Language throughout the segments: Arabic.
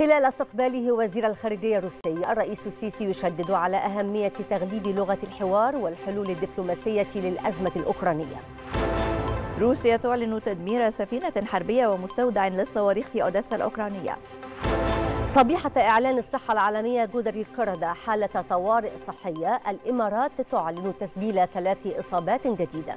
خلال استقباله وزير الخارجية الروسي الرئيس السيسي يشدد على أهمية تغليب لغة الحوار والحلول الدبلوماسية للأزمة الأوكرانية روسيا تعلن تدمير سفينة حربية ومستودع للصواريخ في أوديسا الأوكرانية صبيحة إعلان الصحة العالمية جودر الكردة حالة طوارئ صحية الإمارات تعلن تسجيل ثلاث إصابات جديدة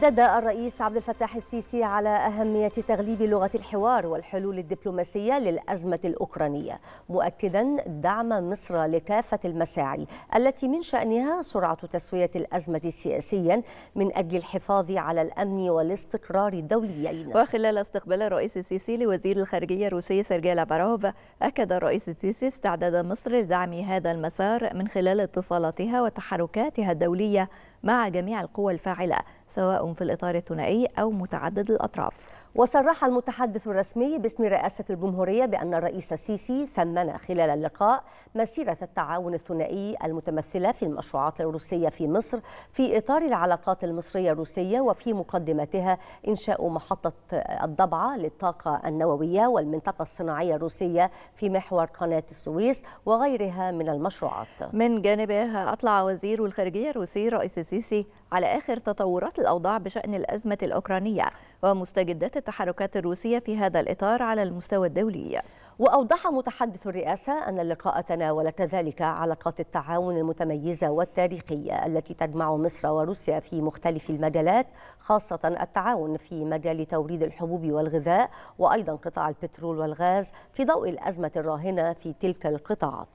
شدد الرئيس عبد الفتاح السيسي على أهمية تغليب لغة الحوار والحلول الدبلوماسية للأزمة الأوكرانية مؤكدا دعم مصر لكافة المساعي التي من شأنها سرعة تسوية الأزمة سياسيا من أجل الحفاظ على الأمن والاستقرار الدوليين وخلال استقبال الرئيس السيسي لوزير الخارجية الروسي سيرجي لافاروف أكد الرئيس السيسي استعداد مصر لدعم هذا المسار من خلال اتصالاتها وتحركاتها الدولية مع جميع القوى الفاعلة سواء في الإطار الثنائي أو متعدد الأطراف وصرح المتحدث الرسمي باسم رئاسة الجمهورية بأن الرئيس السيسي ثمن خلال اللقاء مسيرة التعاون الثنائي المتمثلة في المشروعات الروسية في مصر في إطار العلاقات المصرية الروسية وفي مقدمتها إنشاء محطة الضبعة للطاقة النووية والمنطقة الصناعية الروسية في محور قناة السويس وغيرها من المشروعات من جانبها أطلع وزير الخارجية الروسي رئيس السيسي على آخر تطورات الأوضاع بشأن الأزمة الأوكرانية ومستجدات التحركات الروسية في هذا الإطار على المستوى الدولي وأوضح متحدث الرئاسة أن اللقاء تناول كذلك علاقات التعاون المتميزة والتاريخية التي تجمع مصر وروسيا في مختلف المجالات خاصة التعاون في مجال توريد الحبوب والغذاء وأيضا قطاع البترول والغاز في ضوء الأزمة الراهنة في تلك القطاعات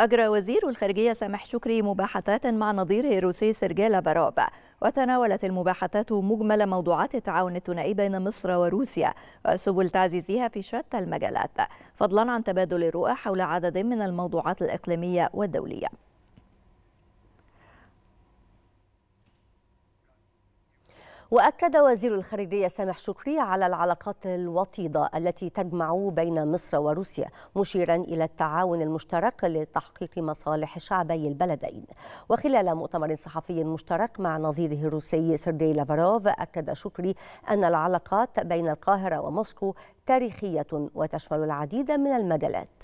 أجرى وزير الخارجية سامح شكري مباحثات مع نظيره الروسي سيرجي لافاروف وتناولت المباحثات مجمل موضوعات التعاون الثنائي بين مصر وروسيا وسبل تعزيزها في شتى المجالات فضلا عن تبادل الرؤى حول عدد من الموضوعات الإقليمية والدولية وأكد وزير الخارجية سامح شكري على العلاقات الوطيدة التي تجمع بين مصر وروسيا مشيرا إلى التعاون المشترك لتحقيق مصالح شعبي البلدين وخلال مؤتمر صحفي مشترك مع نظيره الروسي سيرجي لافاروف أكد شكري أن العلاقات بين القاهرة وموسكو تاريخية وتشمل العديد من المجالات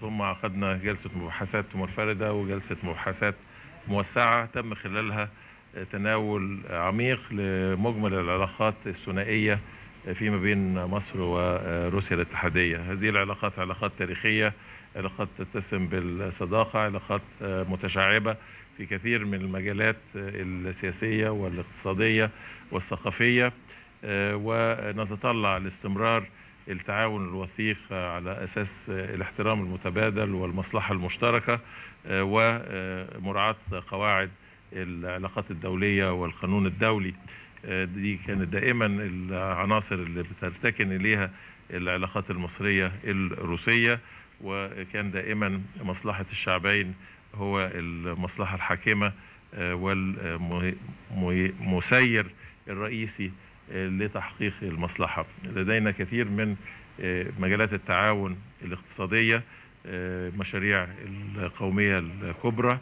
ثم عقدنا جلسة مباحثات منفردة وجلسة مباحثات موسعة تم خلالها تناول عميق لمجمل العلاقات الثنائية فيما بين مصر وروسيا الاتحادية هذه العلاقات علاقات تاريخية علاقات تتسم بالصداقة علاقات متشعبة في كثير من المجالات السياسية والاقتصادية والثقافية ونتطلع لاستمرار التعاون الوثيق على أساس الاحترام المتبادل والمصلحة المشتركة ومراعاة قواعد العلاقات الدولية والقانون الدولي آه، دي كانت دائما العناصر اللي بترتكن إليها العلاقات المصرية الروسية وكان دائما مصلحة الشعبين هو المصلحة الحاكمة آه، والمسير الرئيسي آه، لتحقيق المصلحة لدينا كثير من مجالات التعاون الاقتصادية مشاريع القومية الكبرى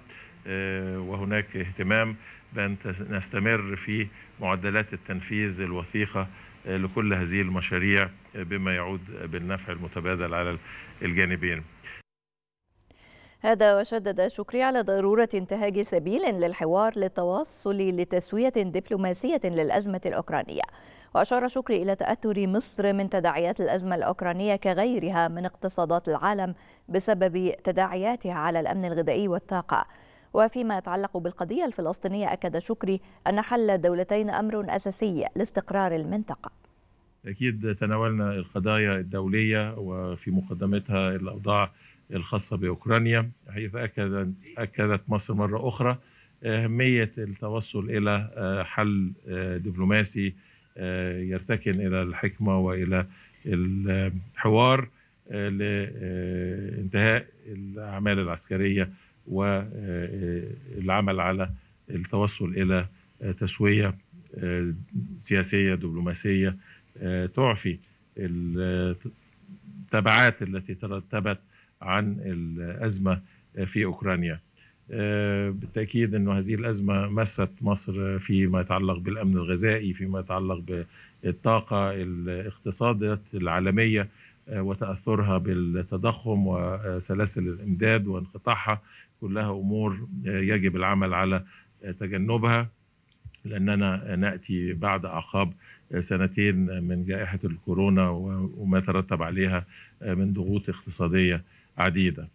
آه، وهناك اهتمام بأن نستمر في معدلات التنفيذ الوثيقة آه، لكل هذه المشاريع آه، بما يعود بالنفع المتبادل على الجانبين هذا وشدد شكري على ضرورة انتهاج سبيل للحوار للتواصل لتسوية دبلوماسية للأزمة الأوكرانية وأشار شكري إلى تأثر مصر من تداعيات الأزمة الأوكرانية كغيرها من اقتصادات العالم بسبب تداعياتها على الأمن الغذائي والطاقة وفيما يتعلق بالقضية الفلسطينية أكد شكري أن حل الدولتين أمر أساسي لاستقرار المنطقة أكيد تناولنا القضايا الدولية وفي مقدمتها الأوضاع الخاصة بأوكرانيا حيث أكد أكدت مصر مرة أخرى أهمية التوصل إلى آه، حل آه، دبلوماسي آه، يرتكن إلى الحكمة وإلى الحوار لانتهاء الأعمال العسكرية والعمل آه، آه، على التوصل الى آه، تسويه سياسيه دبلوماسيه تعفي التبعات التي ترتبت عن الازمه في اوكرانيا. بالتاكيد انه هذه الازمه مست مصر فيما يتعلق بالامن الغذائي، فيما يتعلق بالطاقه، الاقتصادات العالميه، وتاثرها بالتضخم وسلاسل الامداد وانقطاعها كلها امور يجب العمل على تجنبها لاننا ناتي بعد اعقاب سنتين من جائحه الكورونا وما ترتب عليها من ضغوط اقتصاديه عديده.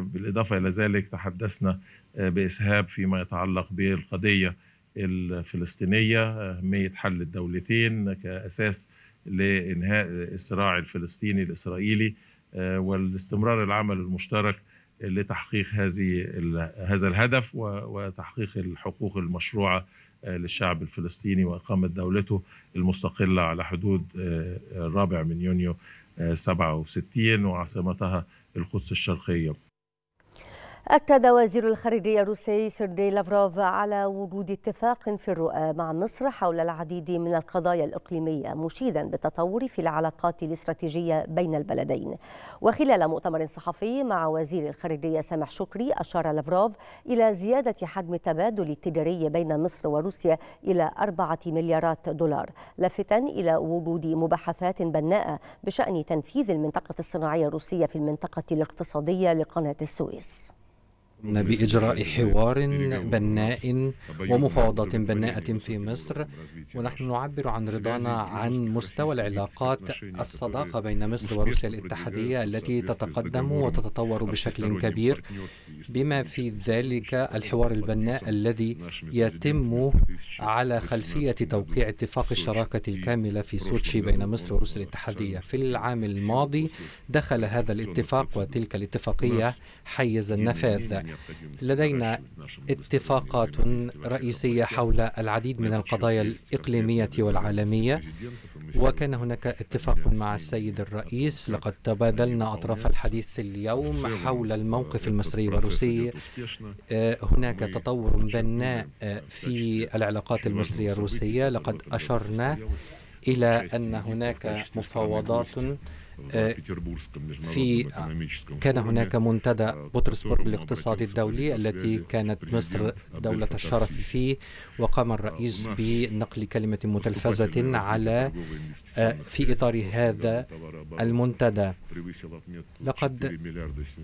بالاضافه الى ذلك تحدثنا باسهاب فيما يتعلق بالقضيه الفلسطينيه اهميه حل الدولتين كاساس لإنهاء الصراع الفلسطيني الإسرائيلي آه، والاستمرار العمل المشترك لتحقيق هذه هذا الهدف وتحقيق الحقوق المشروعه آه، للشعب الفلسطيني واقامه دولته المستقله على حدود آه، الرابع من يونيو 67 وعاصمتها القدس الشرقيه أكد وزير الخارجية الروسي سيرجي لافروف على وجود اتفاق في الرؤى مع مصر حول العديد من القضايا الإقليمية مشيدا بالتطور في العلاقات الاستراتيجية بين البلدين وخلال مؤتمر صحفي مع وزير الخارجية سامح شكري أشار لافروف إلى زيادة حجم التبادل التجاري بين مصر وروسيا إلى أربعة مليارات دولار لافتا إلى وجود مباحثات بناءة بشأن تنفيذ المنطقة الصناعية الروسية في المنطقة الاقتصادية لقناة السويس قمنا بإجراء حوار بناء ومفاوضات بناءة في مصر ونحن نعبر عن رضانا عن مستوى العلاقات الصداقة بين مصر وروسيا الاتحادية التي تتقدم وتتطور بشكل كبير بما في ذلك الحوار البناء الذي يتم على خلفية توقيع اتفاق الشراكة الكاملة في سوتشي بين مصر وروسيا الاتحادية في العام الماضي دخل هذا الاتفاق وتلك الاتفاقية حيز النفاذ لدينا اتفاقات رئيسية حول العديد من القضايا الإقليمية والعالمية وكان هناك اتفاق مع السيد الرئيس لقد تبادلنا أطراف الحديث اليوم حول آه، الموقف المصري والروسي آه، هناك تطور بناء آه، في العلاقات المصرية الروسية لقد أشرنا إلى أن هناك مفاوضات في آه، كان هناك منتدى آه، بطرسبورغ الاقتصادي الدولي التي كانت مصر دولة الشرف فيه وقام الرئيس آه، بنقل كلمة متلفزة على في إطار هذا المنتدى لقد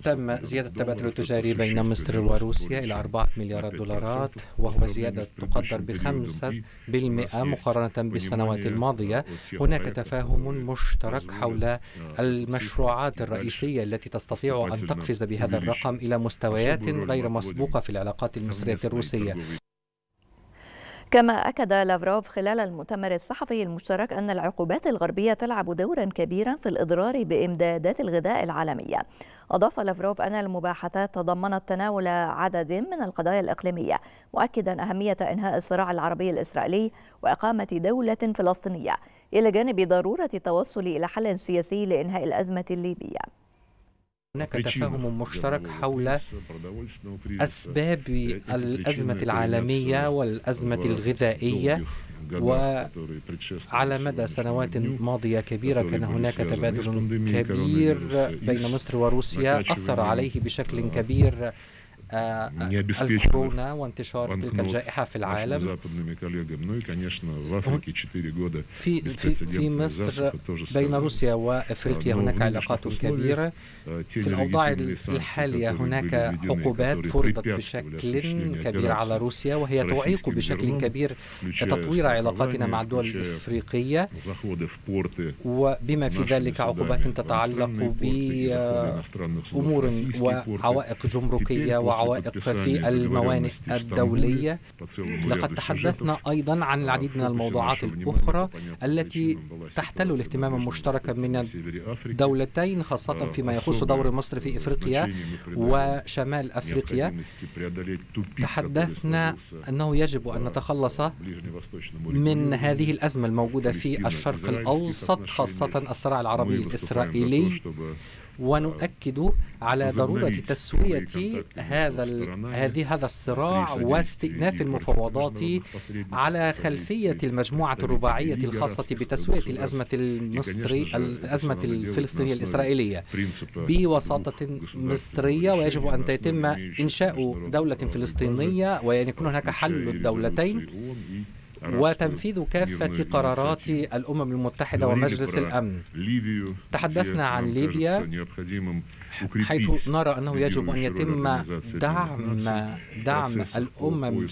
تم زيادة التبادل التجاري بين مصر وروسيا إلى 4 مليارات دولارات وهو زيادة تقدر بخمسة بالمئة مقارنة بالسنوات الماضية هناك تفاهم مشترك حول آه، المشروعات الرئيسية التي تستطيع أن تقفز بهذا الرقم إلى مستويات غير مسبوقة في العلاقات المصرية الروسية كما أكد لافروف خلال المؤتمر الصحفي المشترك أن العقوبات الغربية تلعب دورا كبيرا في الإضرار بإمدادات الغذاء العالمية أضاف لافروف أن المباحثات تضمنت تناول عدد من القضايا الإقليمية مؤكدا أهمية إنهاء الصراع العربي الإسرائيلي وإقامة دولة فلسطينية إلى جانب ضرورة التوصل إلى حل سياسي لإنهاء الأزمة الليبية هناك تفاهم مشترك يعني حول أسباب الأزمة العالمية والأزمة الغذائية وعلى مدى سنوات ماضية كبيرة كان هناك تبادل كبير بين مصر وروسيا أثر عليه بشكل آه. كبير آه، الكورونا وانتشار تلك الجائحة في العالم في, في, في مصر بين روسيا وافريقيا هناك علاقات كبيرة في الأوضاع الحالية هناك عقوبات فرضت بشكل كبير على روسيا وهي تعيق بشكل كبير تطوير علاقاتنا مع الدول الإفريقية وبما في ذلك عقوبات تتعلق بأمور وعوائق جمركية وعوائق عوائق في الموانئ الدولية لقد تحدثنا أيضا عن آه، العديد من الموضوعات الأخرى التي تحتل الاهتمام المشترك من الدولتين خاصة آه، فيما يخص دور مصر في إفريقيا وشمال أفريقيا تحدثنا أنه يجب أن نتخلص من هذه الأزمة الموجودة في الشرق الأوسط خاصة الصراع العربي الإسرائيلي ونؤكد على ضرورة تسوية هذا هذه هذا الصراع واستئناف المفاوضات على خلفية المجموعة الرباعية الخاصة بتسوية الأزمة المصري الأزمة الفلسطينية الإسرائيلية بوساطة مصرية ويجب أن يتم إنشاء دولة فلسطينية وأن يكون هناك حل الدولتين وتنفيذ كافة قرارات الأمم المتحدة ومجلس الأمن تحدثنا عن ليبيا حيث نرى أنه يجب أن يتم دعم دعم الأمم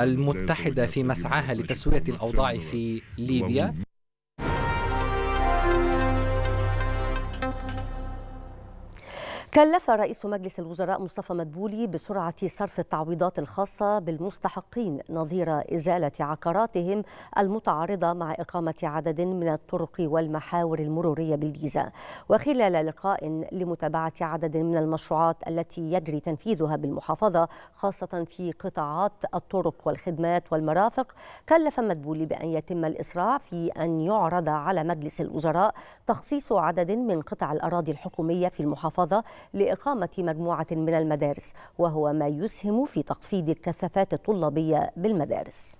المتحدة في مسعاها لتسوية الأوضاع في ليبيا كلف رئيس مجلس الوزراء مصطفى مدبولي بسرعة صرف التعويضات الخاصة بالمستحقين نظير إزالة عقاراتهم المتعارضة مع إقامة عدد من الطرق والمحاور المرورية بالجيزة وخلال لقاء لمتابعة عدد من المشروعات التي يجري تنفيذها بالمحافظة خاصة في قطاعات الطرق والخدمات والمرافق كلف مدبولي بأن يتم الإسراع في أن يعرض على مجلس الوزراء تخصيص عدد من قطع الأراضي الحكومية في المحافظة لإقامة مجموعة من المدارس وهو ما يسهم في تخفيض الكثافات الطلابية بالمدارس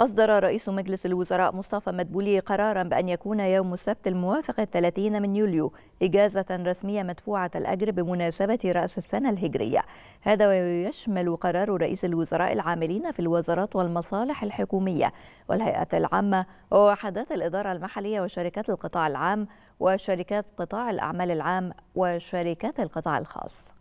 أصدر رئيس مجلس الوزراء مصطفى مدبولي قرارا بأن يكون يوم السبت الموافق 30 من يوليو إجازة رسمية مدفوعة الأجر بمناسبة رأس السنة الهجرية هذا ويشمل قرار رئيس الوزراء العاملين في الوزارات والمصالح الحكومية والهيئة العامة ووحدات الإدارة المحلية وشركات القطاع العام وشركات قطاع الأعمال العام وشركات القطاع الخاص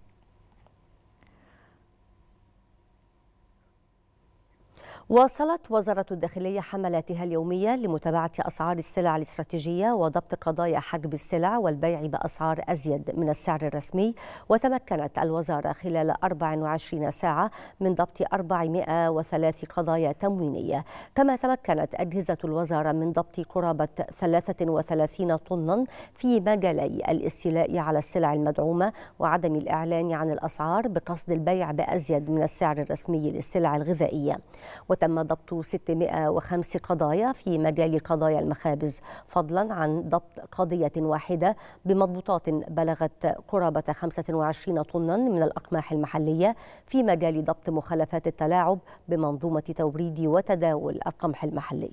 واصلت وزارة الداخلية حملاتها اليومية لمتابعة أسعار السلع الاستراتيجية وضبط قضايا حجب السلع والبيع بأسعار أزيد من السعر الرسمي وتمكنت الوزارة خلال 24 ساعة من ضبط 403 قضايا تموينية كما تمكنت أجهزة الوزارة من ضبط قرابة 33 طنا في مجالي الاستيلاء على السلع المدعومة وعدم الإعلان عن الأسعار بقصد البيع بأزيد من السعر الرسمي للسلع الغذائية وتم ضبط 605 قضايا في مجال قضايا المخابز فضلا عن ضبط قضية واحدة بمضبوطات بلغت قرابة 25 طنا من الأقماح المحلية في مجال ضبط مخالفات التلاعب بمنظومة توريد وتداول القمح المحلي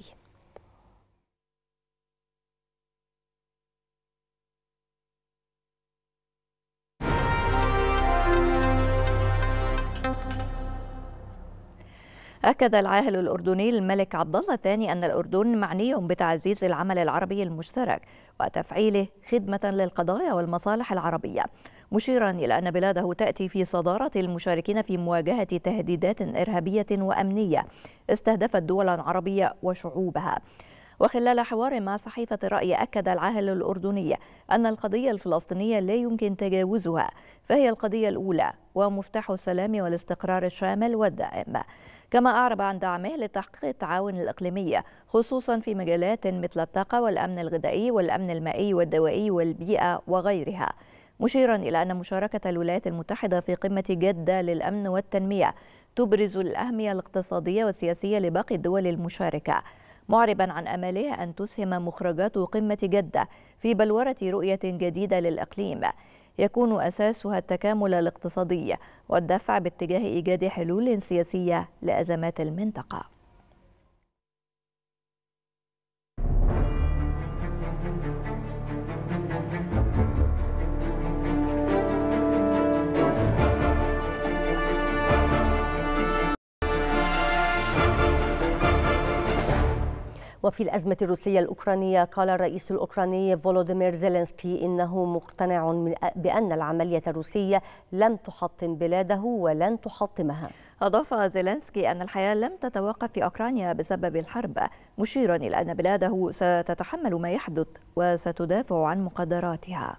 أكد العاهل الأردني الملك عبد الله الثاني أن الأردن معني بتعزيز العمل العربي المشترك وتفعيله خدمة للقضايا والمصالح العربية مشيرا إلى أن بلاده تأتي في صدارة المشاركين في مواجهة تهديدات إرهابية وأمنية استهدفت دولا عربية وشعوبها وخلال حوار مع صحيفة الرأي أكد العاهل الأردني أن القضية الفلسطينية لا يمكن تجاوزها فهي القضية الأولى ومفتاح السلام والاستقرار الشامل والدائم كما أعرب عن دعمه لتحقيق التعاون الإقليمي خصوصا في مجالات مثل الطاقة والأمن الغذائي والأمن المائي والدوائي والبيئة وغيرها مشيرا إلى أن مشاركة الولايات المتحدة في قمة جدة للأمن والتنمية تبرز الأهمية الاقتصادية والسياسية لباقي الدول المشاركة معربا عن أمله أن تسهم مخرجات قمة جدة في بلورة رؤية جديدة للإقليم يكون أساسها التكامل الاقتصادي والدفع باتجاه إيجاد حلول سياسية لأزمات المنطقة وفي الأزمة الروسية الأوكرانية قال الرئيس الأوكراني فولوديمير زيلينسكي إنه مقتنع بأن العملية الروسية لم تحطم بلاده ولن تحطمها أضاف زيلينسكي أن الحياة لم تتوقف في أوكرانيا بسبب الحرب مشيرا إلى أن بلاده ستتحمل ما يحدث وستدافع عن مقدراتها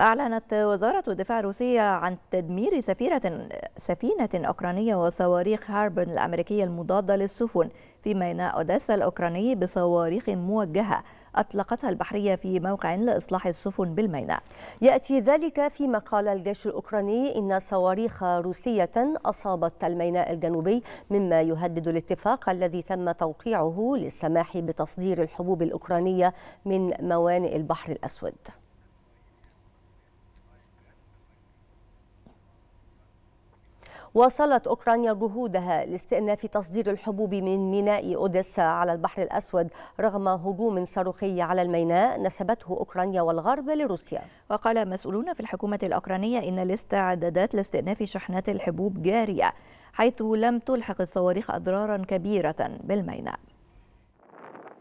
أعلنت وزارة الدفاع الروسية عن تدمير سفيرة سفينة أوكرانية وصواريخ هاربن الأمريكية المضادة للسفن في ميناء أوديسا الأوكراني بصواريخ موجهة أطلقتها البحرية في موقع لإصلاح السفن بالميناء يأتي ذلك فيما قال الجيش الأوكراني إن صواريخ روسية أصابت الميناء الجنوبي مما يهدد الاتفاق الذي تم توقيعه للسماح بتصدير الحبوب الأوكرانية من موانئ البحر الأسود واصلت أوكرانيا جهودها لاستئناف تصدير الحبوب من ميناء أوديسا على البحر الأسود رغم هجوم صاروخي على الميناء نسبته أوكرانيا والغرب لروسيا وقال مسؤولون في الحكومة الأوكرانية إن الاستعدادات لاستئناف شحنات الحبوب جارية حيث لم تلحق الصواريخ أضرارا كبيرة بالميناء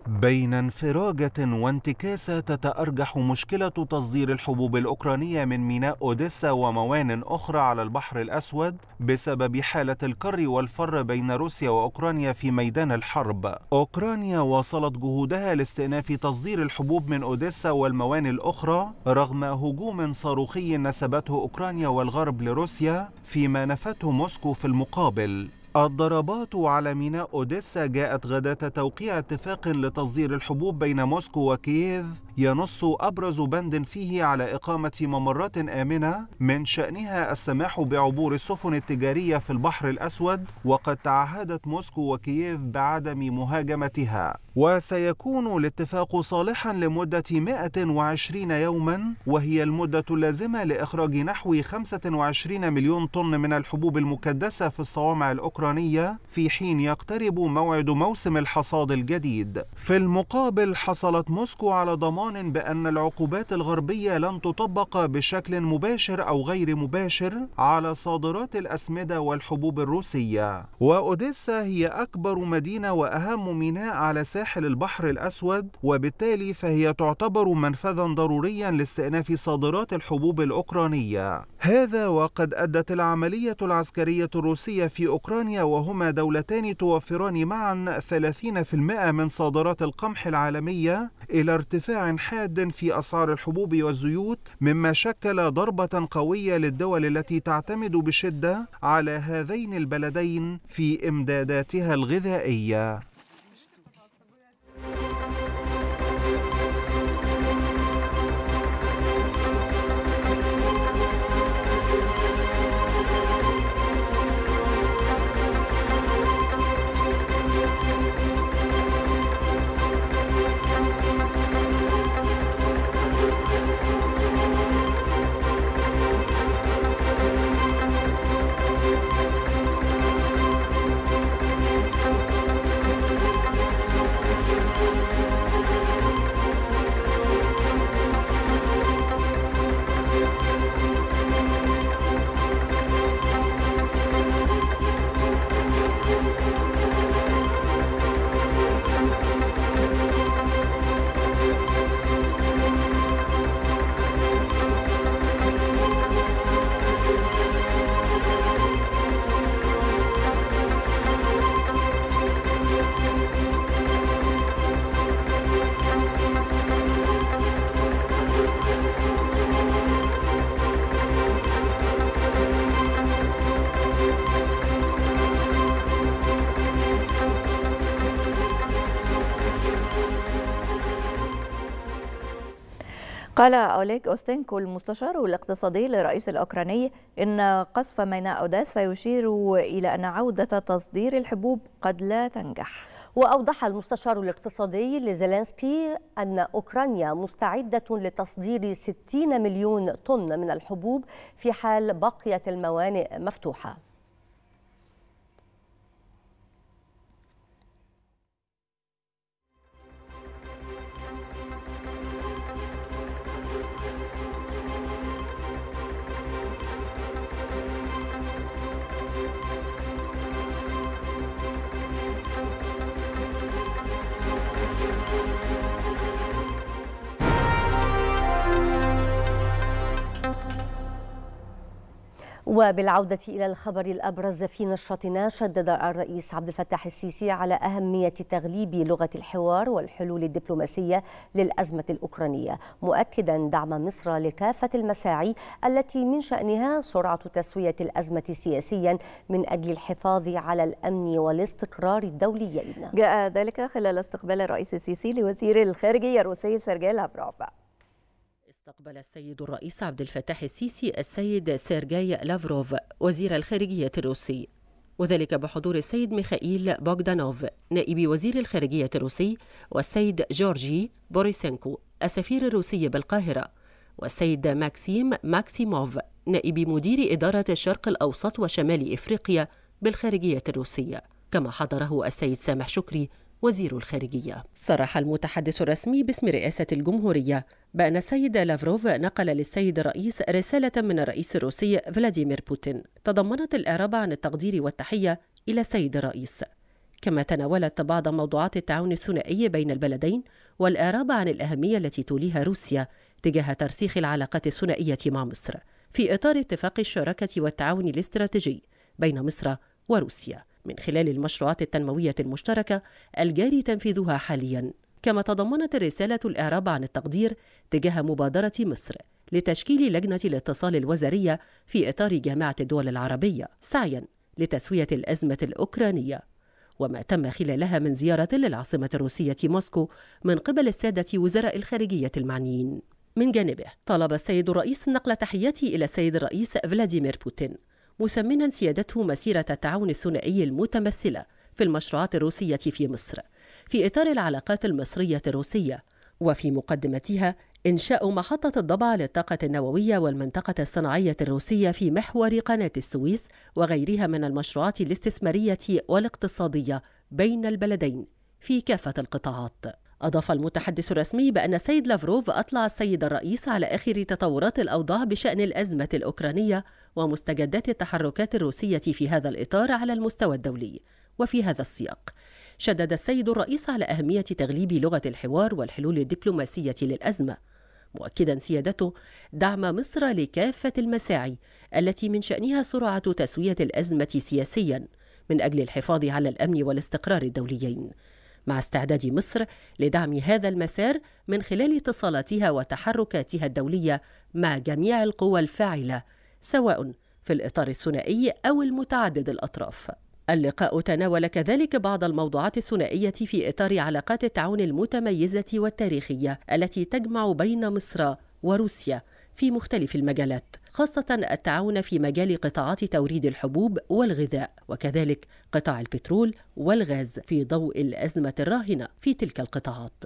بين انفراجة وانتكاسة تتأرجح مشكلة تصدير الحبوب الأوكرانية من ميناء أوديسا وموان أخرى على البحر الأسود بسبب حالة الكر والفر بين روسيا وأوكرانيا في ميدان الحرب. أوكرانيا واصلت جهودها لاستئناف تصدير الحبوب من أوديسا والموان الأخرى رغم هجوم صاروخي نسبته أوكرانيا والغرب لروسيا فيما نفته موسكو في المقابل. الضربات على ميناء أوديسا جاءت غداة توقيع اتفاق لتصدير الحبوب بين موسكو وكييف ينص أبرز بند فيه على إقامة ممرات آمنة من شأنها السماح بعبور السفن التجارية في البحر الأسود وقد تعهدت موسكو وكييف بعدم مهاجمتها وسيكون الاتفاق صالحا لمدة 120 يوما وهي المدة اللازمة لإخراج نحو 25 مليون طن من الحبوب المكدسة في الصوامع الأوكرانية في حين يقترب موعد موسم الحصاد الجديد في المقابل حصلت موسكو على ضمان بإذعان بأن العقوبات الغربية لن تطبق بشكل مباشر أو غير مباشر على صادرات الأسمدة والحبوب الروسية وأوديسا هي أكبر مدينة وأهم ميناء على ساحل البحر الأسود وبالتالي فهي تعتبر منفذا ضروريا لاستئناف صادرات الحبوب الأوكرانية هذا وقد أدت العملية العسكرية الروسية في أوكرانيا وهما دولتان توفران معا 30% من صادرات القمح العالمية إلى ارتفاع حاد في أسعار الحبوب والزيوت مما شكل ضربة قوية للدول التي تعتمد بشدة على هذين البلدين في إمداداتها الغذائية قال أوليك أوستينكو المستشار الاقتصادي للرئيس الأوكراني إن قصف ميناء أوداس سيشير إلى أن عودة تصدير الحبوب قد لا تنجح وأوضح المستشار الاقتصادي لزيلينسكي أن أوكرانيا مستعدة لتصدير 60 مليون طن من الحبوب في حال بقيت الموانئ مفتوحة وبالعودة إلى الخبر الأبرز في نشرتنا شدد الرئيس عبد الفتاح السيسي على أهمية تغليب لغة الحوار والحلول الدبلوماسية للأزمة الأوكرانية مؤكدا دعم مصر لكافة المساعي التي من شأنها سرعة تسوية الأزمة سياسيا من أجل الحفاظ على الأمن والاستقرار الدوليين جاء ذلك خلال استقبال الرئيس السيسي لوزير الخارجية الروسي سيرجي لافروف استقبل السيد الرئيس عبد الفتاح السيسي السيد سيرجاي لافروف وزير الخارجية الروسي وذلك بحضور السيد ميخائيل بوغدانوف نائب وزير الخارجية الروسي والسيد جورجي بوريسينكو السفير الروسي بالقاهرة والسيد ماكسيم ماكسيموف نائب مدير إدارة الشرق الأوسط وشمال إفريقيا بالخارجية الروسية كما حضره السيد سامح شكري وزير الخارجية صرح المتحدث الرسمي باسم رئاسة الجمهورية بأن السيد لافروف نقل للسيد الرئيس رسالة من الرئيس الروسي فلاديمير بوتين تضمنت الإعراب عن التقدير والتحية إلى السيد الرئيس كما تناولت بعض موضوعات التعاون الثنائي بين البلدين والإعراب عن الأهمية التي توليها روسيا تجاه ترسيخ العلاقات الثنائية مع مصر في إطار اتفاق الشراكة والتعاون الاستراتيجي بين مصر وروسيا من خلال المشروعات التنموية المشتركة الجاري تنفيذها حالياً كما تضمنت الرسالة الإعراب عن التقدير تجاه مبادرة مصر لتشكيل لجنة الاتصال الوزارية في إطار جامعة الدول العربية سعياً لتسوية الأزمة الأوكرانية وما تم خلالها من زيارة للعاصمة الروسية موسكو من قبل السادة وزراء الخارجية المعنيين من جانبه طلب السيد الرئيس نقل تحياته إلى السيد الرئيس فلاديمير بوتين مسمنا سيادته مسيرة التعاون الثنائي المتمثلة في المشروعات الروسية في مصر في إطار العلاقات المصرية الروسية وفي مقدمتها إنشاء محطة الضبع للطاقة النووية والمنطقة الصناعية الروسية في محور قناة السويس وغيرها من المشروعات الاستثمارية والاقتصادية بين البلدين في كافة القطاعات أضاف المتحدث الرسمي بأن السيد لافروف أطلع السيد الرئيس على آخر تطورات الأوضاع بشأن الأزمة الأوكرانية ومستجدات التحركات الروسية في هذا الإطار على المستوى الدولي وفي هذا السياق شدد السيد الرئيس على أهمية تغليب لغة الحوار والحلول الدبلوماسية للأزمة مؤكدا سيادته دعم مصر لكافة المساعي التي من شأنها سرعة تسوية الأزمة سياسيا من أجل الحفاظ على الأمن والاستقرار الدوليين مع استعداد مصر لدعم هذا المسار من خلال اتصالاتها وتحركاتها الدوليه مع جميع القوى الفاعله سواء في الاطار الثنائي او المتعدد الاطراف اللقاء تناول كذلك بعض الموضوعات الثنائية في إطار علاقات التعاون المتميزة والتاريخية التي تجمع بين مصر وروسيا في مختلف المجالات خاصة التعاون في مجال قطاعات توريد الحبوب والغذاء وكذلك قطاع البترول والغاز في ضوء الأزمة الراهنة في تلك القطاعات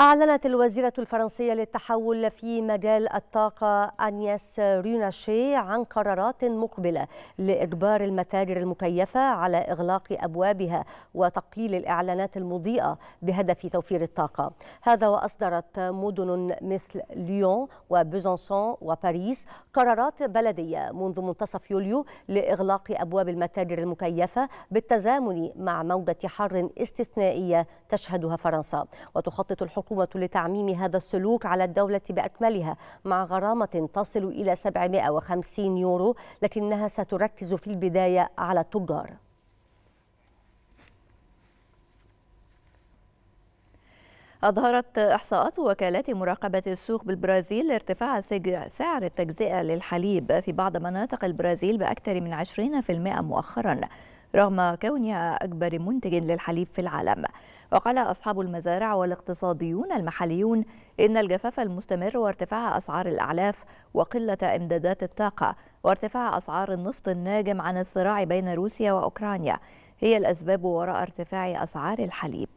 أعلنت الوزيرة الفرنسية للتحول في مجال الطاقة أنيس ريناشي عن قرارات مقبلة لإجبار المتاجر المكيفة على إغلاق أبوابها وتقليل الإعلانات المضيئة بهدف توفير الطاقة هذا وأصدرت مدن مثل ليون وبيزنسون وباريس قرارات بلدية منذ منتصف يوليو لإغلاق أبواب المتاجر المكيفة بالتزامن مع موجة حر استثنائية تشهدها فرنسا وتخطط الحكومة العقوبة لتعميم هذا السلوك على الدولة بأكملها مع غرامة تصل إلى 750 يورو لكنها ستركز في البداية على التجار أظهرت إحصاءات وكالات مراقبة السوق بالبرازيل ارتفاع سعر التجزئة للحليب في بعض مناطق البرازيل بأكثر من 20% مؤخرا رغم كونها أكبر منتج للحليب في العالم وقال أصحاب المزارع والاقتصاديون المحليون إن الجفاف المستمر وارتفاع أسعار الأعلاف وقلة إمدادات الطاقة وارتفاع أسعار النفط الناجم عن الصراع بين روسيا وأوكرانيا هي الأسباب وراء ارتفاع أسعار الحليب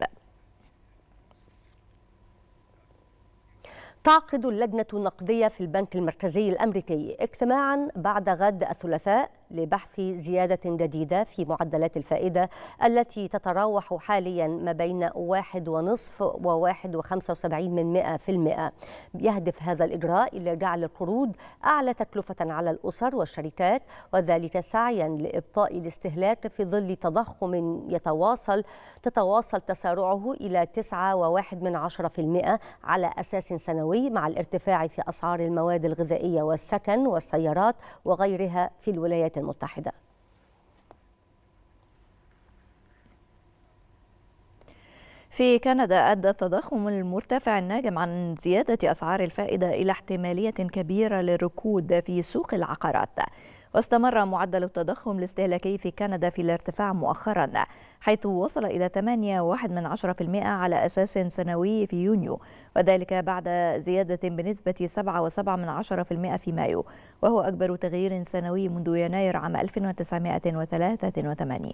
تعقد اللجنة النقدية في البنك المركزي الأمريكي اجتماعا بعد غد الثلاثاء لبحث زيادة جديدة في معدلات الفائدة التي تتراوح حاليا ما بين واحد ونصف وواحد وخمسة وسبعين من مئة في المئة يهدف هذا الإجراء إلى جعل القروض أعلى تكلفة على الأسر والشركات وذلك سعيا لإبطاء الاستهلاك في ظل تضخم يتواصل تتواصل تسارعه إلى تسعة وواحد من عشرة في المئة على أساس سنوي مع الارتفاع في أسعار المواد الغذائية والسكن والسيارات وغيرها في الولايات المتحدة في كندا أدى التضخم المرتفع الناجم عن زيادة أسعار الفائدة إلى احتمالية كبيرة للركود في سوق العقارات واستمر معدل التضخم الاستهلاكي في كندا في الارتفاع مؤخرا حيث وصل إلى 8.1% على أساس سنوي في يونيو وذلك بعد زيادة بنسبة 7.7% في مايو وهو أكبر تغيير سنوي منذ يناير عام 1983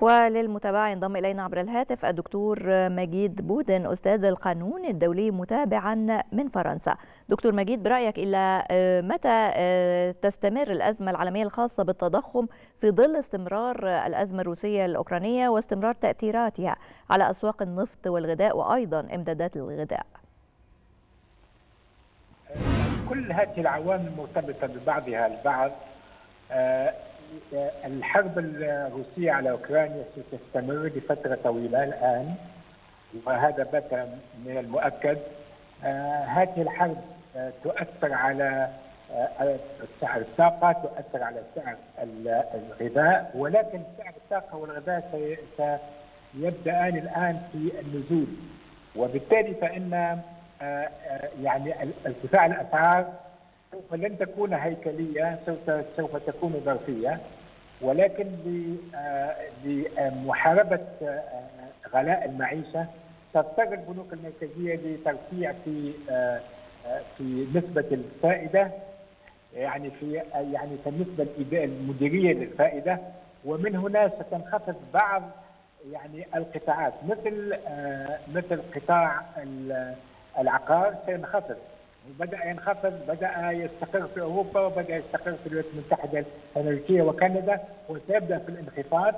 وللمتابعة ينضم إلينا عبر الهاتف الدكتور مجيد بودن أستاذ القانون الدولي متابعا من فرنسا دكتور مجيد برأيك إلى آه، متى آه، تستمر الأزمة العالمية الخاصة بالتضخم في ظل استمرار الأزمة الروسية الأوكرانية واستمرار تأثيراتها على أسواق النفط والغذاء وأيضا إمدادات الغذاء كل هذه العوامل مرتبطة ببعضها البعض آه، الحرب الروسية على أوكرانيا ستستمر لفترة طويلة الآن وهذا بات من المؤكد آه، هذه الحرب آه، تؤثر على آه، سعر الطاقة تؤثر على سعر الغذاء ولكن سعر الطاقة والغذاء سيبدأان الآن في النزول وبالتالي فإن يعني ارتفاع الأسعار سوف لن تكون هيكليه سوف سوف تكون ظرفيه ولكن آه، لمحاربه آه، غلاء المعيشه تضطر البنوك المركزيه لترفيع في آه، في نسبه الفائده يعني في يعني في النسبه المديريه للفائده ومن هنا ستنخفض بعض يعني القطاعات مثل مثل قطاع العقار سينخفض وبدا ينخفض بدا يستقر في اوروبا وبدا يستقر في الولايات المتحده الامريكيه وكندا وسيبدا في الانخفاض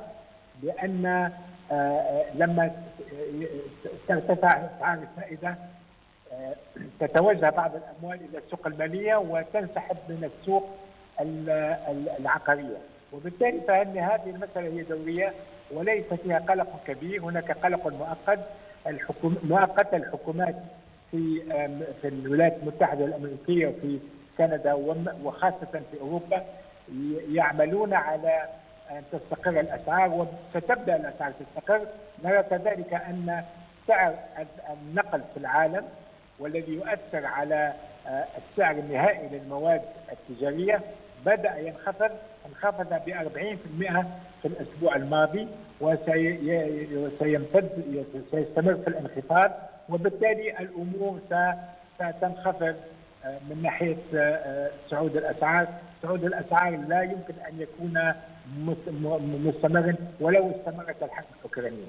لان آه، لما ترتفع اسعار الفائده آه، تتوجه بعض الاموال الى السوق الماليه وتنسحب من السوق العقاريه وبالتالي فان هذه المساله هي دوريه وليس فيها قلق كبير هناك قلق مؤقت الحكومات مؤقت الحكومات في في الولايات المتحده الامريكيه وفي كندا وخاصه في اوروبا يعملون على ان تستقر الاسعار وستبدا الاسعار تستقر نرى كذلك ان سعر النقل في العالم والذي يؤثر على آه، السعر النهائي للمواد التجاريه بدا ينخفض انخفض ب 40% في الاسبوع الماضي وسيمتد سيستمر في الانخفاض وبالتالي الامور ستنخفض آه، من ناحيه آه، آه، صعود الاسعار، صعود الاسعار لا يمكن ان يكون مستمرا ولو استمرت الحرب الاوكرانيه.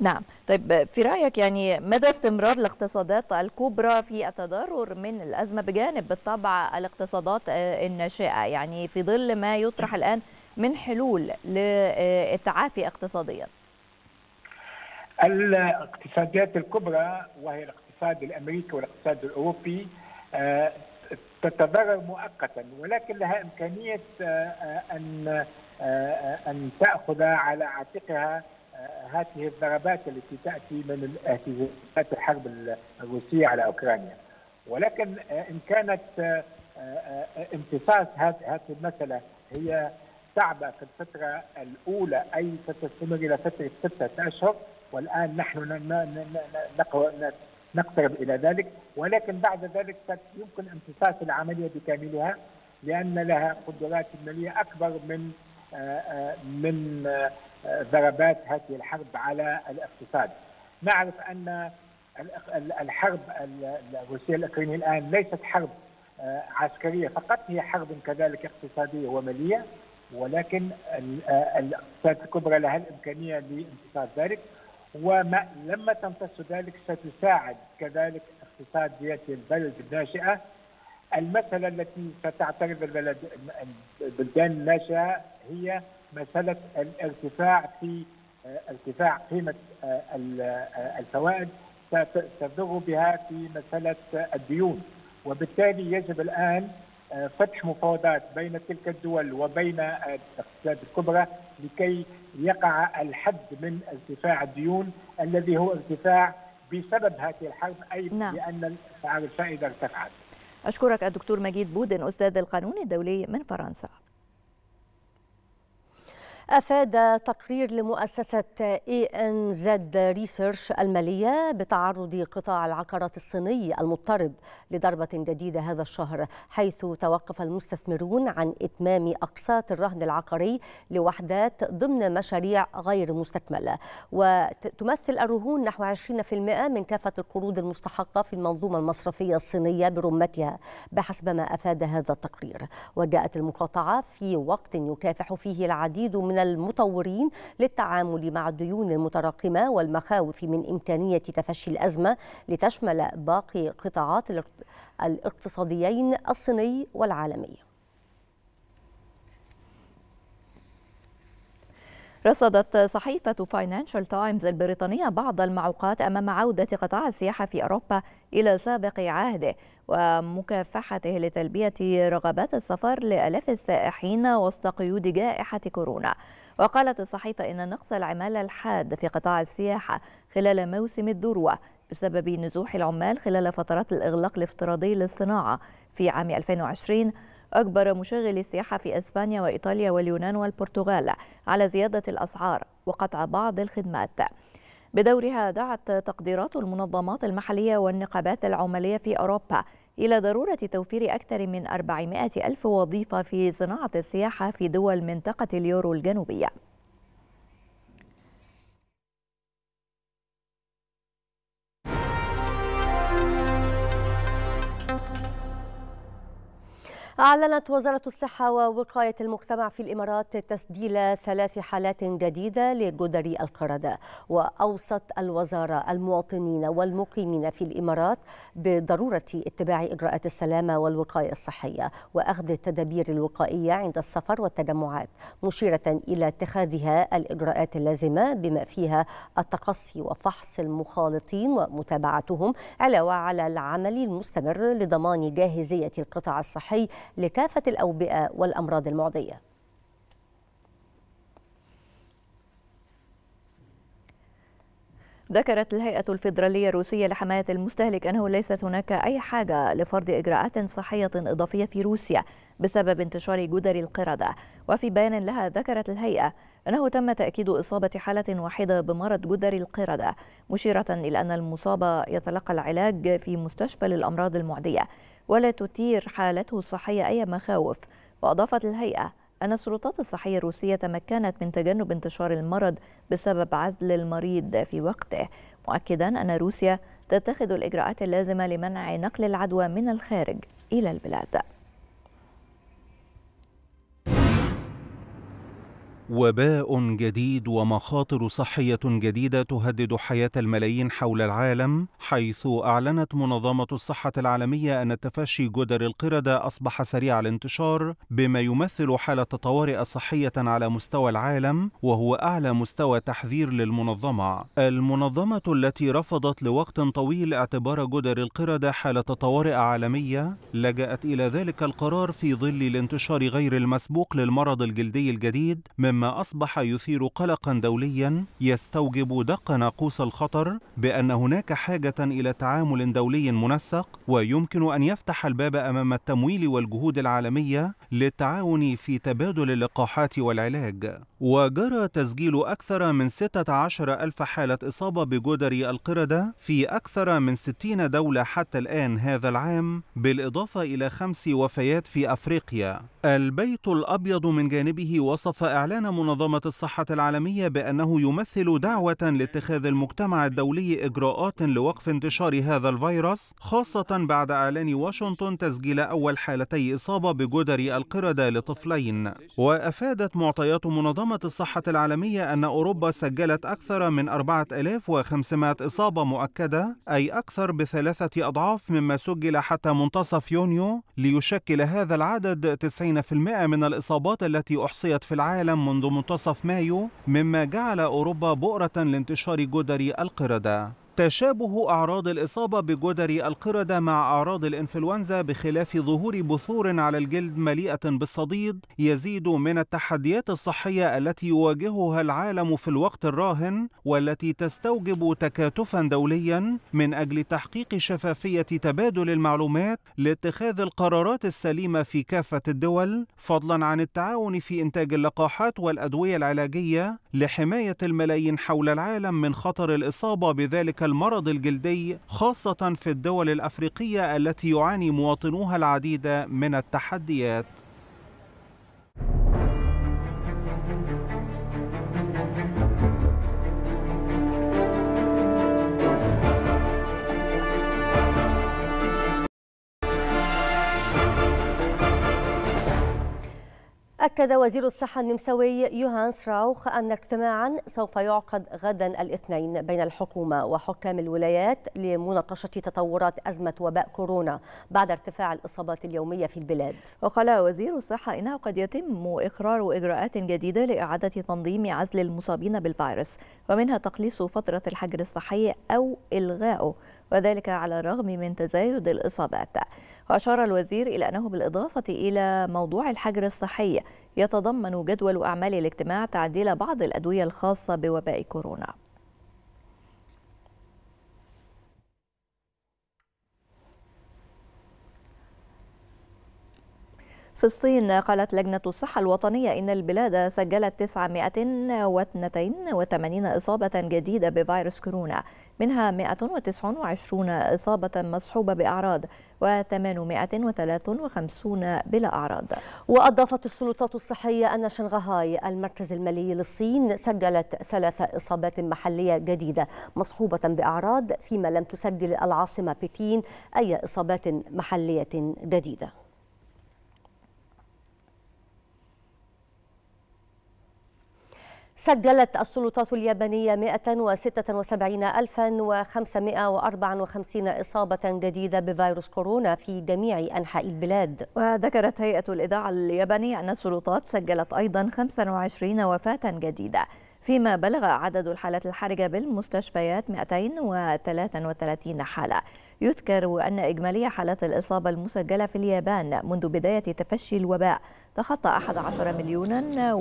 نعم، طيب في رايك يعني مدى استمرار الاقتصادات الكبرى في التضرر من الازمه بجانب بالطبع الاقتصادات الناشئه، يعني في ظل ما يطرح الان من حلول للتعافي اقتصاديا. الاقتصاديات الكبرى وهي الاقتصاد الامريكي والاقتصاد الاوروبي آه، تتضرر مؤقتا ولكن لها امكانيه آه، آه، ان ان تاخذ على عاتقها هذه الضربات التي تاتي من اهتزازات الحرب الروسيه على اوكرانيا ولكن ان كانت امتصاص هذه المساله هي صعبه في الفتره الاولى اي ستستمر الى فتره سته اشهر والآن نحن نقترب إلى ذلك ولكن بعد ذلك يمكن امتصاص العملية بكاملها لأن لها قدرات مالية أكبر من آه، آه، من آه، ضربات هذه الحرب على الاقتصاد نعرف أن الحرب الروسية الأوكرانية الآن ليست حرب عسكرية فقط هي حرب كذلك اقتصادية ومالية ولكن الاقتصاد الكبرى لها الإمكانية لامتصاص ذلك وما لما تمتص ذلك ستساعد كذلك اقتصادية البلد الناشئة المسألة التي ستعترض البلد البلدان الناشئة هي مسألة الارتفاع في ارتفاع قيمة الفوائد ستضر بها في مسألة الديون وبالتالي يجب الآن فتح مفاوضات بين تلك الدول وبين الاقتصاد الكبرى لكي يقع الحد من ارتفاع الديون الذي هو ارتفاع بسبب هذه الحرب اي نعم. لان اسعار الفائده ارتفعت. اشكرك الدكتور مجيد بودن استاذ القانون الدولي من فرنسا. أفاد تقرير لمؤسسة اي ان زد ريسيرش المالية بتعرض قطاع العقارات الصيني المضطرب لضربة جديدة هذا الشهر حيث توقف المستثمرون عن إتمام أقساط الرهن العقاري لوحدات ضمن مشاريع غير مستكملة وتمثل الرهون نحو 20% من كافة القروض المستحقة في المنظومة المصرفية الصينية برمتها بحسب ما أفاد هذا التقرير وجاءت المقاطعة في وقت يكافح فيه العديد من المطورين للتعامل مع الديون المتراكمة والمخاوف من إمكانية تفشي الأزمة لتشمل باقي قطاعات الاقتصاديين الصيني والعالمي رصدت صحيفة فاينانشال تايمز البريطانية بعض المعوقات أمام عودة قطاع السياحة في أوروبا إلى سابق عهده ومكافحته لتلبية رغبات السفر لألاف السائحين وسط قيود جائحة كورونا وقالت الصحيفة إن نقص العمالة الحاد في قطاع السياحة خلال موسم الذروة بسبب نزوح العمال خلال فترات الإغلاق الافتراضي للصناعة في عام 2020 أجبر مشغلي السياحة في أسبانيا وإيطاليا واليونان والبرتغال على زيادة الأسعار وقطع بعض الخدمات بدورها دعت تقديرات المنظمات المحلية والنقابات العمالية في أوروبا إلى ضرورة توفير أكثر من 400 ألف وظيفة في صناعة السياحة في دول منطقة اليورو الجنوبية أعلنت وزارة الصحة ووقاية المجتمع في الإمارات تسجيل ثلاث حالات جديدة لجدري القردة وأوصت الوزارة المواطنين والمقيمين في الإمارات بضرورة اتباع إجراءات السلامة والوقاية الصحية وأخذ التدابير الوقائية عند السفر والتجمعات مشيرة إلى اتخاذها الإجراءات اللازمة بما فيها التقصي وفحص المخالطين ومتابعتهم علاوة على العمل المستمر لضمان جاهزية القطاع الصحي لكافة الأوبئة والأمراض المعدية ذكرت الهيئة الفيدرالية الروسية لحماية المستهلك أنه ليست هناك أي حاجة لفرض إجراءات صحية إضافية في روسيا بسبب انتشار جدر القردة وفي بيان لها ذكرت الهيئة أنه تم تأكيد إصابة حالة واحدة بمرض جدر القردة مشيرة إلى أن المصاب يتلقى العلاج في مستشفى للأمراض المعدية ولا تثير حالته الصحية أي مخاوف وأضافت الهيئة أن السلطات الصحية الروسية تمكنت من تجنب انتشار المرض بسبب عزل المريض في وقته مؤكدا أن روسيا تتخذ الإجراءات اللازمة لمنع نقل العدوى من الخارج إلى البلاد وباء جديد ومخاطر صحيه جديده تهدد حياه الملايين حول العالم حيث اعلنت منظمه الصحه العالميه ان تفشي جدر القرده اصبح سريع الانتشار بما يمثل حاله طوارئ صحيه على مستوى العالم وهو اعلى مستوى تحذير للمنظمه المنظمه التي رفضت لوقت طويل اعتبار جدر القرده حاله طوارئ عالميه لجات الى ذلك القرار في ظل الانتشار غير المسبوق للمرض الجلدي الجديد مما مما أصبح يثير قلقا دوليا يستوجب دق ناقوس الخطر بأن هناك حاجة إلى تعامل دولي منسق ويمكن أن يفتح الباب أمام التمويل والجهود العالمية للتعاون في تبادل اللقاحات والعلاج وجرى تسجيل أكثر من 16 ألف حالة إصابة بجدر القردة في أكثر من 60 دولة حتى الآن هذا العام بالإضافة إلى خمس وفيات في أفريقيا البيت الأبيض من جانبه وصف إعلان منظمة الصحة العالمية بأنه يمثل دعوة لاتخاذ المجتمع الدولي إجراءات لوقف انتشار هذا الفيروس خاصة بعد إعلان واشنطن تسجيل أول حالتي إصابة بجدري القردة لطفلين وأفادت معطيات منظمة الصحة العالمية أن أوروبا سجلت أكثر من 4500 إصابة مؤكدة أي أكثر بثلاثة أضعاف مما سجل حتى منتصف يونيو ليشكل هذا العدد 90 90% من الإصابات التي أحصيت في العالم منذ منتصف مايو مما جعل أوروبا بؤرة لانتشار جدري القردة تشابه أعراض الإصابة بجدري القردة مع أعراض الإنفلونزا بخلاف ظهور بثور على الجلد مليئة بالصديد يزيد من التحديات الصحية التي يواجهها العالم في الوقت الراهن والتي تستوجب تكاتفا دوليا من أجل تحقيق شفافية تبادل المعلومات لاتخاذ القرارات السليمة في كافة الدول فضلا عن التعاون في إنتاج اللقاحات والأدوية العلاجية لحماية الملايين حول العالم من خطر الإصابة بذلك المرض الجلدي خاصة في الدول الأفريقية التي يعاني مواطنوها العديد من التحديات أكد وزير الصحة النمساوي يوهانس راوخ أن اجتماعا سوف يعقد غدا الاثنين بين الحكومة وحكام الولايات لمناقشة تطورات أزمة وباء كورونا بعد ارتفاع الإصابات اليومية في البلاد وقال وزير الصحة إنه قد يتم إقرار إجراءات جديدة لإعادة تنظيم عزل المصابين بالفيروس ومنها تقليص فترة الحجر الصحي أو إلغاؤه وذلك على الرغم من تزايد الإصابات وأشار الوزير إلى أنه بالإضافة إلى موضوع الحجر الصحي يتضمن جدول أعمال الاجتماع تعديل بعض الأدوية الخاصة بوباء كورونا في الصين قالت لجنة الصحة الوطنية إن البلاد سجلت 982 إصابة جديدة بفيروس كورونا منها 129 إصابة مصحوبة بأعراض و853 بلا أعراض وأضافت السلطات الصحية أن شنغهاي المركز المالي للصين سجلت ثلاث إصابات محلية جديدة مصحوبة بأعراض فيما لم تسجل العاصمة بكين أي إصابات محلية جديدة سجلت السلطات اليابانية 176,554 إصابة جديدة بفيروس كورونا في جميع أنحاء البلاد وذكرت هيئة الإذاعة اليابانية أن السلطات سجلت أيضا 25 وفاة جديدة فيما بلغ عدد الحالات الحرجة بالمستشفيات 233 حالة يذكر أن إجمالي حالات الإصابة المسجلة في اليابان منذ بداية تفشي الوباء تخطى 11 مليونا و389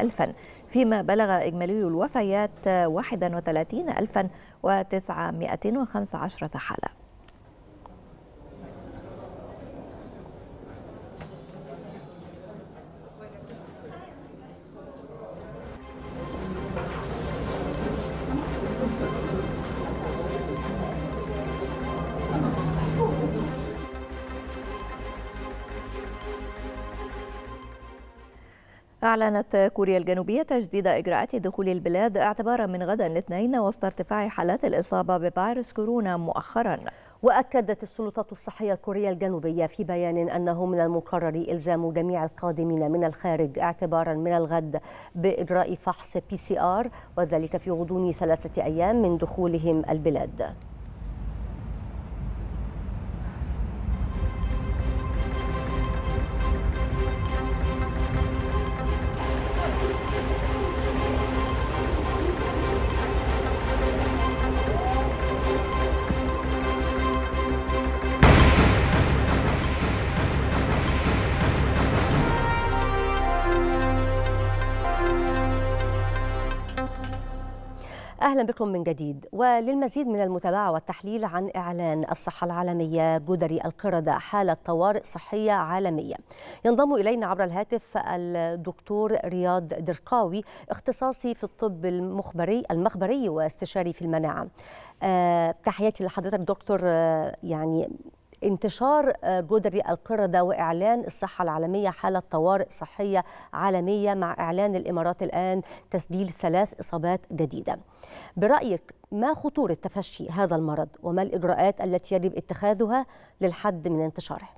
ألفا فيما بلغ إجمالي الوفيات 31 ألفا و915 حالة أعلنت كوريا الجنوبية تجديد إجراءات دخول البلاد اعتبارا من غدا الاثنين وسط ارتفاع حالات الإصابة بفيروس كورونا مؤخرا وأكدت السلطات الصحية الكورية الجنوبية في بيان أنه من المقرر إلزام جميع القادمين من الخارج اعتبارا من الغد بإجراء فحص بي سي آر وذلك في غضون ثلاثة أيام من دخولهم البلاد أهلا بكم من جديد وللمزيد من المتابعة والتحليل عن إعلان الصحة العالمية جدري القردة حالة طوارئ صحية عالمية ينضم إلينا عبر الهاتف الدكتور رياض درقاوي اختصاصي في الطب المخبري المخبري واستشاري في المناعة آه، تحياتي لحضرتك دكتور آه، يعني انتشار آه، جدري القردة وإعلان الصحة العالمية حالة طوارئ صحية عالمية مع إعلان الإمارات الآن تسجيل ثلاث إصابات جديدة برأيك ما خطورة تفشي هذا المرض وما الإجراءات التي يجب اتخاذها للحد من انتشاره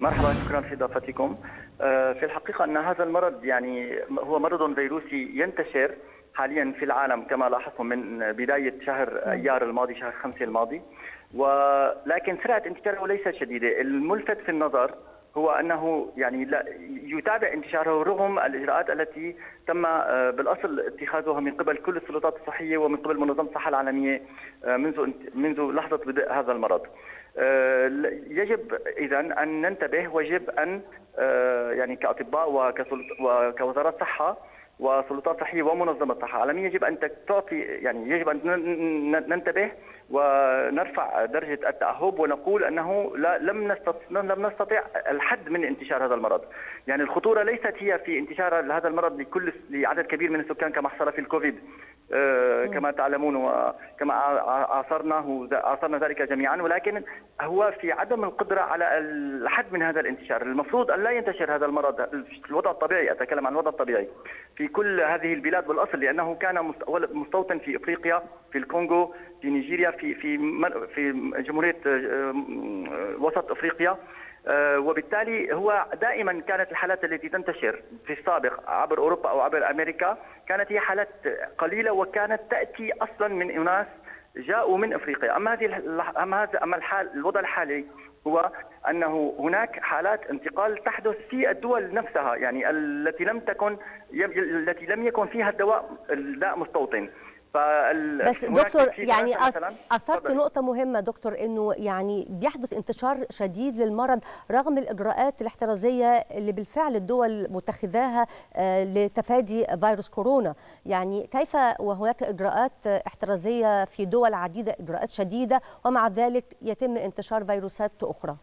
مرحبا شكرا في ضافتكم آه، في الحقيقه ان هذا المرض يعني هو مرض فيروسي ينتشر حاليا في العالم كما لاحظتم من بدايه شهر ايار نعم. الماضي شهر خمسه الماضي ولكن سرعه انتشاره ليست شديده الملفت في النظر هو انه يعني لا يتابع انتشاره رغم الاجراءات التي تم آه، بالاصل اتخاذها من قبل كل السلطات الصحيه ومن قبل منظمه الصحه العالميه آه، منذ منذ لحظه بدء هذا المرض. آه، يجب اذا ان ننتبه ويجب ان يعني كاطباء وكوزارات صحه وسلطات صحيه ومنظمه الصحه العالميه يجب ان تعطي يعني يجب ان ننتبه ونرفع درجة التأهب ونقول أنه لا لم نستطع لم نستطع الحد من انتشار هذا المرض يعني الخطورة ليست هي في انتشار هذا المرض لكل لعدد كبير من السكان كما حصل في الكوفيد آه، كما تعلمون وكما عاصرناه عاصرنا ذلك جميعا ولكن هو في عدم القدرة على الحد من هذا الانتشار المفروض أن لا ينتشر هذا المرض في الوضع الطبيعي أتكلم عن الوضع الطبيعي في كل هذه البلاد بالأصل لأنه كان مستوطن في إفريقيا في الكونغو في نيجيريا في في في جمهوريه آه، آه، وسط افريقيا آه، وبالتالي هو دائما كانت الحالات التي تنتشر في السابق عبر اوروبا او عبر امريكا كانت هي حالات قليله وكانت تاتي اصلا من اناس جاءوا من افريقيا، اما هذه اما هذا اما الحال الوضع الحالي هو انه هناك حالات انتقال تحدث في الدول نفسها يعني التي لم تكن التي لم يكن فيها الدواء الداء مستوطن. بس دكتور يعني اثرت نقطه مهمه دكتور انه يعني بيحدث انتشار شديد للمرض رغم الاجراءات الاحترازيه اللي بالفعل الدول متخذاها آه، لتفادي فيروس كورونا يعني كيف وهناك اجراءات احترازيه في دول عديده اجراءات شديده ومع ذلك يتم انتشار فيروسات اخرى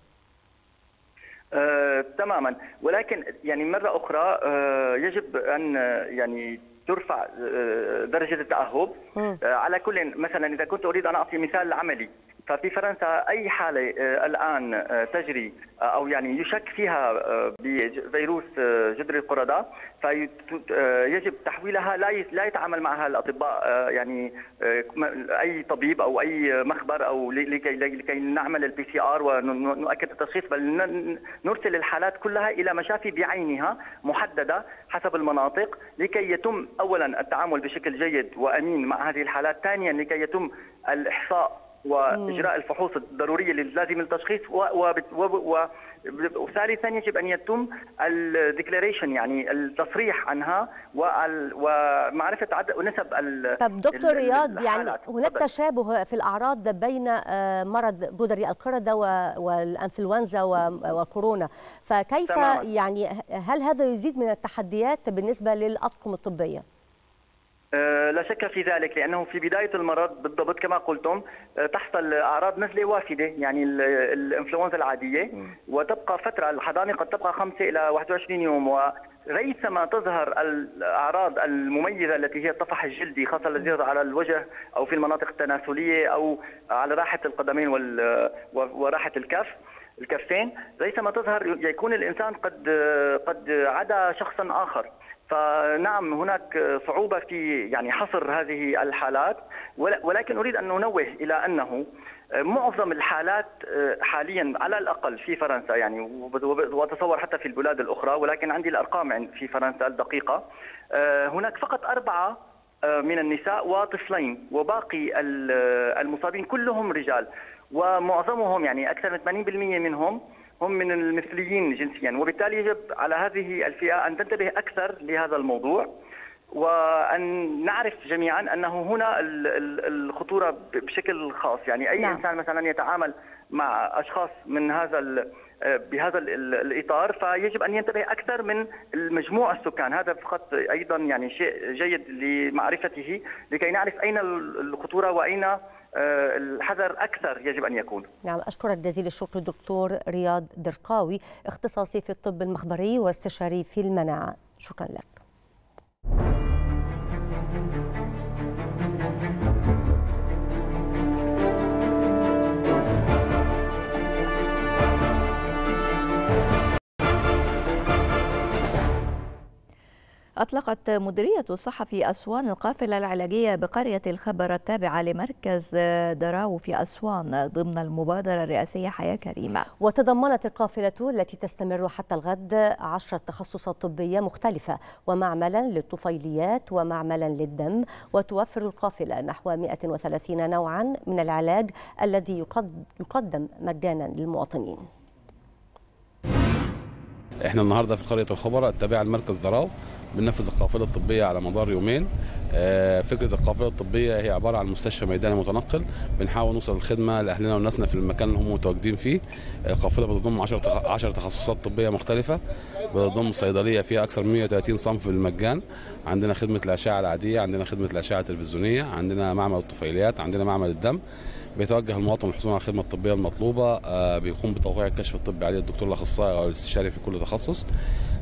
آه، تماما ولكن يعني مره اخرى آه، يجب ان آه، يعني ترفع آه، درجه التاهب آه، على كل مثلا اذا كنت اريد ان اعطي مثال عملي ففي فرنسا اي حاله آه، الان آه، تجري آه، او يعني يشك فيها بفيروس جدر القردة فيجب تحويلها لا لا يتعامل معها الاطباء يعني اي طبيب او اي مخبر او لكي لكي نعمل البي سي ار ونؤكد التشخيص بل نرسل الحالات كلها الى مشافي بعينها محدده حسب المناطق لكي يتم اولا التعامل بشكل جيد وامين مع هذه الحالات ثانيا لكي يتم الاحصاء واجراء الفحوص الضروريه اللازمه للتشخيص وثالثا يجب ان يتم الديكلاريشن يعني التصريح عنها ومعرفه عدد ونسب طب دكتور رياض يعني هناك تشابه في الاعراض بين آه، مرض بودري القرده والانفلونزا وكورونا فكيف تمام. يعني هل هذا يزيد من التحديات بالنسبه للاطقم الطبيه؟ آه، لا شك في ذلك لانه في بدايه المرض بالضبط كما قلتم آه، تحصل اعراض نزله وافده يعني الانفلونزا العاديه وتبقى فتره الحضانه قد تبقى 5 الى 21 يوم و تظهر الاعراض المميزه التي هي الطفح الجلدي خاصه الذي يظهر على الوجه او في المناطق التناسليه او على راحه القدمين وراحه الكف الكفين ريثما تظهر يكون الانسان قد قد عدا شخصا اخر فنعم هناك صعوبة في يعني حصر هذه الحالات ولكن أريد أن ننوه إلى أنه معظم الحالات آه، حاليا على الأقل في فرنسا يعني وأتصور حتى في البلاد الأخرى ولكن عندي الأرقام في فرنسا الدقيقة آه، هناك فقط أربعة آه، من النساء وطفلين وباقي المصابين كلهم رجال ومعظمهم يعني أكثر من 80% منهم هم من المثليين جنسيا وبالتالي يجب على هذه الفئة أن تنتبه أكثر لهذا الموضوع وأن نعرف جميعا أنه هنا الخطورة بشكل خاص يعني أي نعم. إنسان مثلا يتعامل مع أشخاص من هذا آه، بهذا الاطار فيجب ان ينتبه اكثر من مجموع السكان هذا فقط ايضا يعني شيء جيد لمعرفته لكي نعرف اين الخطوره واين آه، الحذر اكثر يجب ان يكون. نعم اشكرك جزيل الشكر الدكتور رياض درقاوي اختصاصي في الطب المخبري واستشاري في المناعه، شكرا لك. أطلقت مديرية صحفي أسوان القافلة العلاجية بقرية الخبر التابعة لمركز دراو في أسوان ضمن المبادرة الرئاسية حياة كريمة وتضمنت القافلة التي تستمر حتى الغد عشرة تخصصات طبية مختلفة ومعملا للطفيليات ومعملا للدم وتوفر القافلة نحو 130 نوعا من العلاج الذي يقدم مجانا للمواطنين احنا النهارده في قريه الخبراء التابعه لمركز دراو بننفذ القافله الطبيه على مدار يومين آه، فكره القافله الطبيه هي عباره عن مستشفى ميداني متنقل بنحاول نوصل الخدمه لاهلنا وناسنا في المكان اللي هم متواجدين فيه آه، القافله بتضم 10 10 تخصصات طبيه مختلفه بتضم صيدليه فيها اكثر من 130 صنف بالمجان عندنا خدمه الاشعه العاديه عندنا خدمه الاشعه التلفزيونيه عندنا معمل الطفيليات عندنا معمل الدم بيتوجه المواطن للحصول على الخدمه الطبيه المطلوبه آه، بيقوم بتوقيع الكشف الطبي عليه الدكتور الاخصائي او الاستشاري في كل تخصص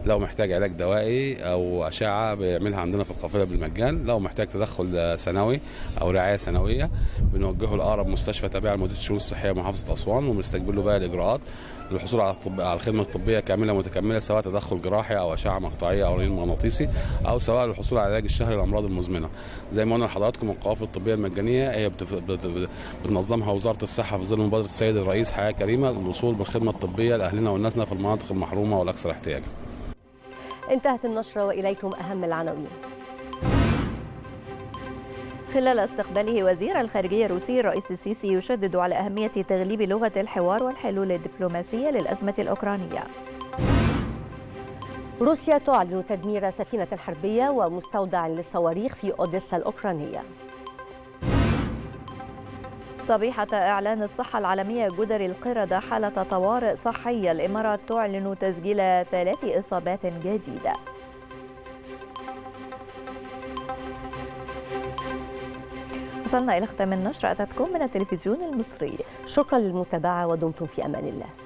لو محتاج علاج دوائي او اشعه بيعملها عندنا في القافله بالمجان لو محتاج تدخل سنوي او رعايه سنويه بنوجهه لاقرب مستشفى تابعه لمديريه الشؤون الصحيه محافظه اسوان وبنستقبل له بقى الاجراءات للحصول على الطب... على الخدمه الطبيه كامله متكمله سواء تدخل جراحي او اشعه مقطعيه او رنين مغناطيسي او سواء للحصول على العلاج الشهري للامراض المزمنه زي ما قلنا لحضراتكم القوافل الطبيه المجانيه هي بتف... بت... بت... بتنظم نظمها وزاره الصحه في ظل مبادره السيد الرئيس حياه كريمه للوصول بالخدمه الطبيه لاهلنا وناسنا في المناطق المحرومه والاكثر احتياجا. انتهت النشره واليكم اهم العناوين. خلال استقباله وزير الخارجية الروسي الرئيس السيسي يشدد على أهمية تغليب لغة الحوار والحلول الدبلوماسية للأزمة الأوكرانية روسيا تعلن تدمير سفينة حربية ومستودع للصواريخ في أوديسا الأوكرانية صبيحة إعلان الصحة العالمية جدر القردة حالة طوارئ صحية الإمارات تعلن تسجيل ثلاث إصابات جديدة وصلنا إلى ختام النشرة أتتكم من التلفزيون المصري شكرا للمتابعة ودمتم في أمان الله